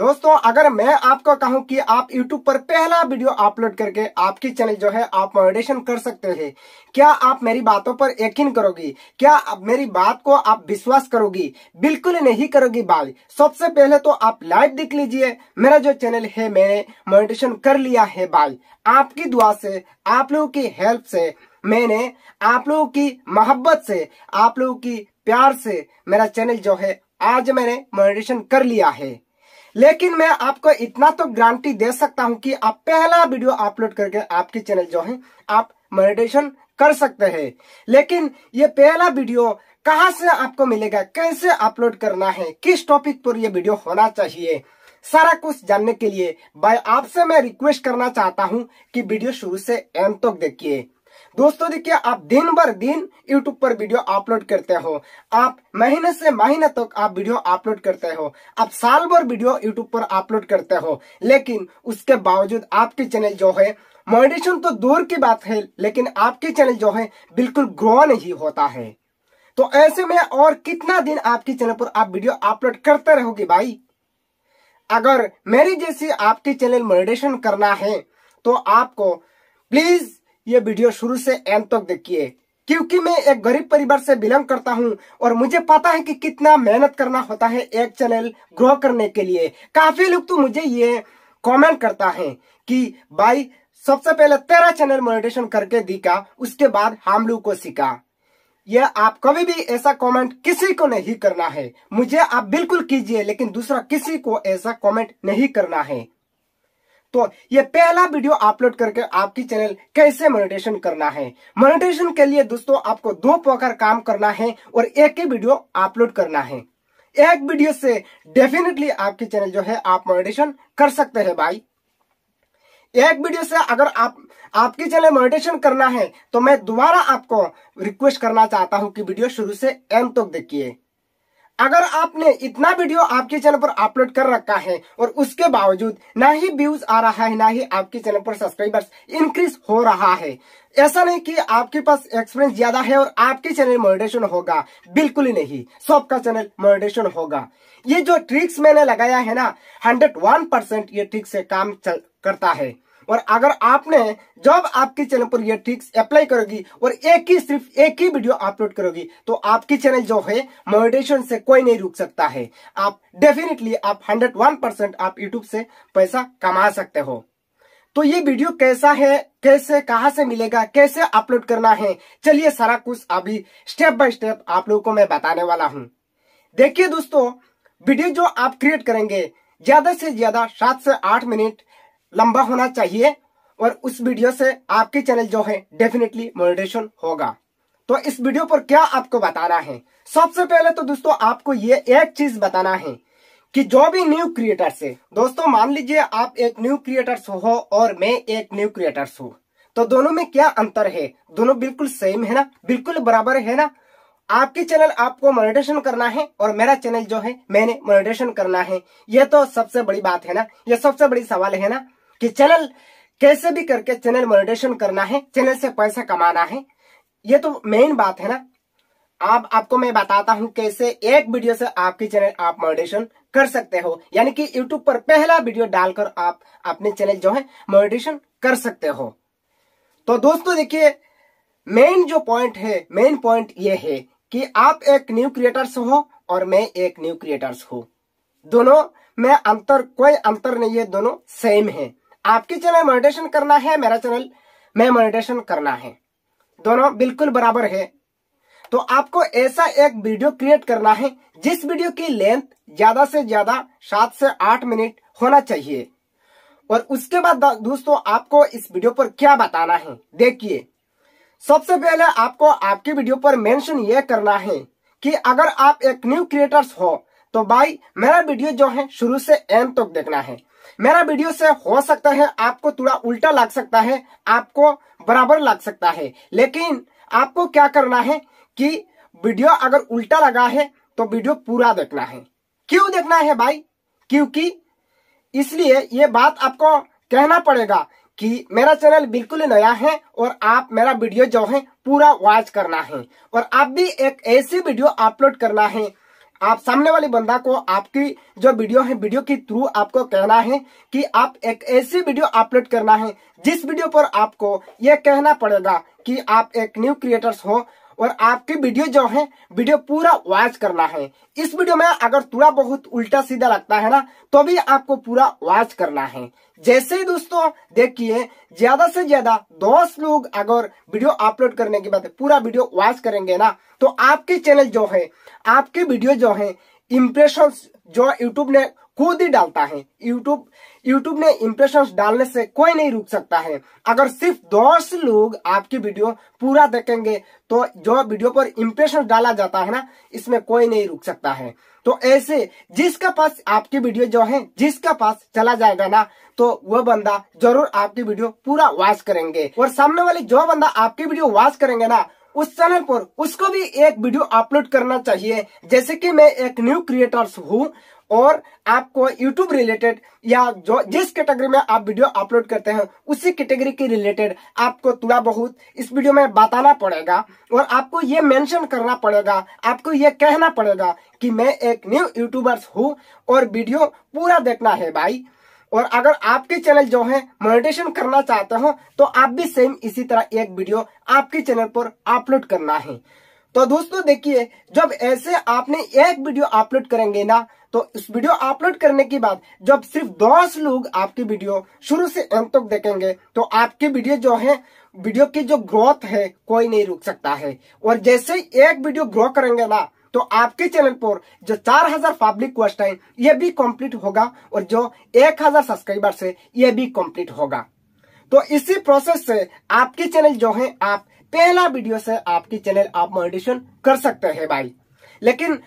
दोस्तों अगर मैं आपको कहूं कि आप YouTube पर पहला वीडियो अपलोड करके आपकी चैनल जो है आप मोडेशन कर सकते हैं क्या आप मेरी बातों पर यकीन करोगी क्या आप मेरी बात को आप विश्वास करोगी बिल्कुल नहीं करोगी बाल सबसे पहले तो आप लाइव देख लीजिए मेरा जो चैनल है मैंने मोडेशन कर लिया है बाल आपकी दुआ से आप लोगों की हेल्प से मैंने आप लोगों की मोहब्बत से आप लोगों की प्यार से मेरा चैनल जो है आज मैंने मोडेशन कर लिया है लेकिन मैं आपको इतना तो गारंटी दे सकता हूं कि आप पहला वीडियो अपलोड करके आपके चैनल जो है आप मेडिटेशन कर सकते हैं लेकिन ये पहला वीडियो कहाँ से आपको मिलेगा कैसे अपलोड करना है किस टॉपिक पर यह वीडियो होना चाहिए सारा कुछ जानने के लिए भाई आपसे मैं रिक्वेस्ट करना चाहता हूँ कि वीडियो शुरू से एंड तक तो देखिए दोस्तों देखिए आप दिन भर दिन यूट्यूब पर वीडियो अपलोड करते हो आप महीने से महीने तक आप वीडियो अपलोड करते हो आप साल भर वीडियो यूट्यूब पर अपलोड करते हो लेकिन उसके बावजूद आपके चैनल जो है मोडिशन तो दूर की बात है लेकिन आपके चैनल जो है बिल्कुल ग्रो नहीं होता है तो ऐसे में और कितना दिन आपके चैनल पर आप वीडियो अपलोड करते रहोगे भाई अगर मेरी जैसी आपके चैनल मोनिटेशन करना है तो आपको प्लीज ये वीडियो शुरू से एंड तक देखिए क्योंकि मैं एक गरीब परिवार से बिलोंग करता हूं और मुझे पता है कि कितना मेहनत करना होता है एक चैनल ग्रो करने के लिए काफी लोग तो मुझे ये कमेंट करता है कि भाई सबसे पहले तेरा चैनल मोनिटेशन करके दिखा उसके बाद हम लोग को सीखा यह आप कभी भी ऐसा कमेंट किसी को नहीं करना है मुझे आप बिल्कुल कीजिए लेकिन दूसरा किसी को ऐसा कमेंट नहीं करना है तो ये पहला वीडियो अपलोड करके आपकी चैनल कैसे मोनिटेशन करना है मोनिटेशन के लिए दोस्तों आपको दो प्रकार काम करना है और एक ही वीडियो अपलोड करना है एक वीडियो से डेफिनेटली आपकी चैनल जो है आप मोनिटेशन कर सकते हैं भाई एक वीडियो से अगर आप आपकी चैनल मोनिटेशन करना है तो मैं दोबारा आपको रिक्वेस्ट करना चाहता हूं कि वीडियो शुरू से एंड तक तो देखिए अगर आपने इतना वीडियो आपके चैनल पर अपलोड कर रखा है और उसके बावजूद ना ही व्यूज आ रहा है ना ही आपके चैनल पर सब्सक्राइबर्स इंक्रीज हो रहा है ऐसा नहीं कि आपके पास एक्सपीरियंस ज्यादा है और आपके चैनल मोडिटेशन होगा बिल्कुल ही नहीं सबका चैनल मोडिटेशन होगा ये जो ट्रिक्स मैंने लगाया है ना हंड्रेड वन परसेंट ये ट्रिक्स से काम चल, करता है और अगर आपने जब आपके चैनल पर यह ट्रिक्स अप्लाई करोगी और एक ही सिर्फ एक ही वीडियो अपलोड करोगी तो आपकी चैनल जो है मोडिटेशन से कोई नहीं रुक सकता है आप डेफिनेटली आप हंड्रेड वन परसेंट आप यूट्यूब से पैसा कमा सकते हो तो ये वीडियो कैसा है कैसे कहा से मिलेगा कैसे अपलोड करना है चलिए सारा कुछ अभी स्टेप बाय स्टेप आप लोगों को मैं बताने वाला हूँ देखिए दोस्तों वीडियो जो आप क्रिएट करेंगे ज्यादा से ज्यादा सात से आठ मिनट लंबा होना चाहिए और उस वीडियो से आपके चैनल जो है डेफिनेटली मोनिटेशन होगा तो इस वीडियो पर क्या आपको बताना है सबसे पहले तो दोस्तों आपको ये एक चीज बताना है कि जो भी न्यू क्रिएटर्स है दोस्तों मान लीजिए आप एक न्यू क्रिएटर्स हो और मैं एक न्यू क्रिएटर्स हूँ तो दोनों में क्या अंतर है दोनों बिल्कुल सेम है ना बिल्कुल बराबर है ना आपके चैनल आपको मोनिटेशन करना है और मेरा चैनल जो है मैंने मोनिटेशन करना है यह तो सबसे बड़ी बात है ना यह सबसे बड़ी सवाल है ना कि चैनल कैसे भी करके चैनल मोनिटेशन करना है चैनल से पैसा कमाना है ये तो मेन बात है ना आप आपको मैं बताता हूं कैसे एक वीडियो से आपकी चैनल आप मोनेटेशन कर सकते हो यानी कि यूट्यूब पर पहला वीडियो डालकर आप अपने चैनल जो है मोनेटेशन कर सकते हो तो दोस्तों देखिए मेन जो पॉइंट है मेन पॉइंट ये है कि आप एक न्यू क्रिएटर्स हो और मैं एक न्यू क्रिएटर्स हूं दोनों में अंतर कोई अंतर नहीं है दोनों सेम है आपके चैनल मोनिटेशन करना है मेरा चैनल मैं मोनिटेशन करना है दोनों बिल्कुल बराबर है तो आपको ऐसा एक वीडियो क्रिएट करना है जिस वीडियो की लेंथ ज्यादा से ज्यादा सात से आठ मिनट होना चाहिए और उसके बाद दोस्तों आपको इस वीडियो पर क्या बताना है देखिए सबसे पहले आपको आपकी वीडियो पर मेंशन ये करना है कि अगर आप एक न्यू क्रिएटर्स हो तो भाई मेरा वीडियो जो है शुरू से एंड तक तो देखना है मेरा वीडियो से हो सकता है आपको थोड़ा उल्टा लग सकता है आपको बराबर लग सकता है लेकिन आपको क्या करना है कि वीडियो अगर उल्टा लगा है तो वीडियो पूरा देखना है क्यों देखना है भाई क्योंकि इसलिए ये बात आपको कहना पड़ेगा कि मेरा चैनल बिल्कुल नया है और आप मेरा वीडियो जो है पूरा वॉच करना है और आप भी एक ऐसी वीडियो अपलोड करना है आप सामने वाली बंदा को आपकी जो वीडियो है वीडियो के थ्रू आपको कहना है कि आप एक ऐसी वीडियो अपलोड करना है जिस वीडियो पर आपको यह कहना पड़ेगा कि आप एक न्यू क्रिएटर्स हो और आपकी वीडियो जो है वीडियो पूरा वॉच करना है इस वीडियो में अगर थोड़ा बहुत उल्टा सीधा लगता है ना तो भी आपको पूरा वॉच करना है जैसे ही दोस्तों देखिए ज्यादा से ज्यादा दस लोग अगर वीडियो अपलोड करने के बाद पूरा वीडियो वॉच करेंगे ना तो आपके चैनल जो है आपके वीडियो जो है इम्प्रेशन जो यूट्यूब ने खुद ही डालता है यूट्यूब यूट्यूब ने इम्प्रेशन डालने से कोई नहीं रुक सकता है अगर सिर्फ दस लोग आपकी वीडियो पूरा देखेंगे तो जो वीडियो पर इम्प्रेशन डाला जाता है ना इसमें कोई नहीं रुक सकता है तो ऐसे जिसका पास आपकी वीडियो जो है जिसका पास चला जाएगा ना तो वह बंदा जरूर आपकी वीडियो पूरा वॉच करेंगे और सामने वाले जो बंदा आपकी वीडियो वॉच करेंगे ना उस चैनल पर उसको भी एक वीडियो अपलोड करना चाहिए जैसे कि मैं एक न्यू क्रिएटर्स हूँ और आपको यूट्यूब रिलेटेड या जो जिस कैटेगरी में आप वीडियो अपलोड करते हैं उसी कैटेगरी के रिलेटेड आपको थोड़ा बहुत इस वीडियो में बताना पड़ेगा और आपको ये मेंशन करना पड़ेगा आपको ये कहना पड़ेगा कि मैं एक न्यू यूट्यूबर्स हूँ और वीडियो पूरा देखना है भाई और अगर आपके चैनल जो है मोनिटेशन करना चाहते हो तो आप भी सेम इसी तरह एक वीडियो आपके चैनल पर अपलोड करना है तो दोस्तों देखिए जब ऐसे आपने एक वीडियो अपलोड करेंगे ना तो इस वीडियो अपलोड करने के बाद जब सिर्फ दस लोग आपकी वीडियो शुरू से अंत तक देखेंगे तो आपकी वीडियो जो है वीडियो की जो ग्रोथ है कोई नहीं रुक सकता है और जैसे एक वीडियो ग्रो करेंगे ना तो आपके चैनल पर जो 4000 हजार पब्लिक क्वेश्चन ये भी कंप्लीट होगा और जो 1000 सब्सक्राइबर से ये भी कंप्लीट होगा तो इसी प्रोसेस से आपके चैनल जो है आप पहला वीडियो से आपके चैनल आप मोडिशन कर सकते हैं भाई लेकिन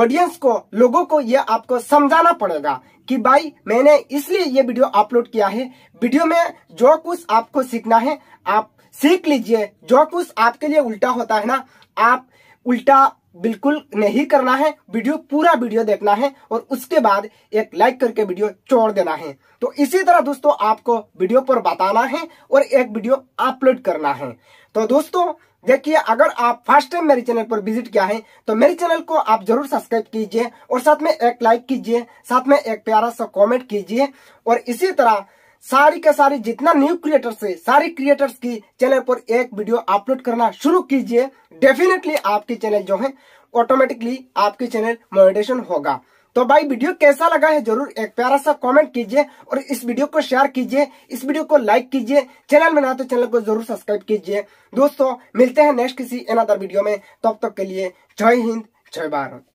ऑडियंस को लोगों को यह आपको समझाना पड़ेगा कि भाई मैंने इसलिए ये वीडियो अपलोड किया है वीडियो में जो कुछ आपको सीखना है आप सीख लीजिए जो कुछ आपके लिए उल्टा होता है ना आप उल्टा बिल्कुल नहीं करना है वीडियो पूरा वीडियो देखना है और उसके बाद एक लाइक करके वीडियो छोड़ देना है तो इसी तरह दोस्तों आपको वीडियो पर बताना है और एक वीडियो अपलोड करना है तो दोस्तों देखिए अगर आप फर्स्ट टाइम मेरे चैनल पर विजिट किया है तो मेरे चैनल को आप जरूर सब्सक्राइब कीजिए और साथ में एक लाइक कीजिए साथ में एक प्यारा सा कमेंट कीजिए और इसी तरह सारी के सारी जितना न्यू क्रिएटर्स है सारी क्रिएटर्स की चैनल पर एक वीडियो अपलोड करना शुरू कीजिए डेफिनेटली आपकी चैनल जो है ऑटोमेटिकली आपकी चैनल मोनिटेशन होगा तो भाई वीडियो कैसा लगा है जरूर एक प्यारा सा कमेंट कीजिए और इस वीडियो को शेयर कीजिए इस वीडियो को लाइक कीजिए चैनल में ना तो चैनल को जरूर सब्सक्राइब कीजिए दोस्तों मिलते हैं नेक्स्ट किसी अनदर वीडियो में तब तो तक तो के लिए जय हिंद जय भारत